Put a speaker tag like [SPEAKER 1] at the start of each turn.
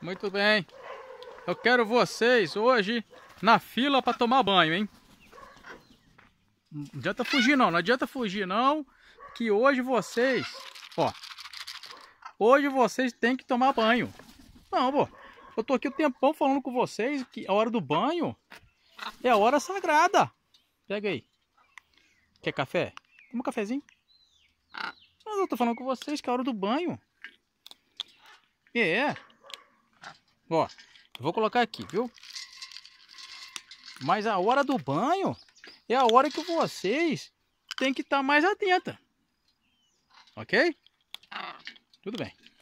[SPEAKER 1] Muito bem. Eu quero vocês hoje na fila para tomar banho, hein? Não adianta fugir não, não adianta fugir não, que hoje vocês, ó, hoje vocês têm que tomar banho. Não, pô, eu tô aqui o um tempão falando com vocês que a hora do banho é a hora sagrada. Pega aí. Quer café? Toma um cafezinho. Mas eu tô falando com vocês que é a hora do banho. É. Ó, vou colocar aqui, viu? Mas a hora do banho é a hora que vocês têm que estar tá mais atenta. Ok? Tudo bem.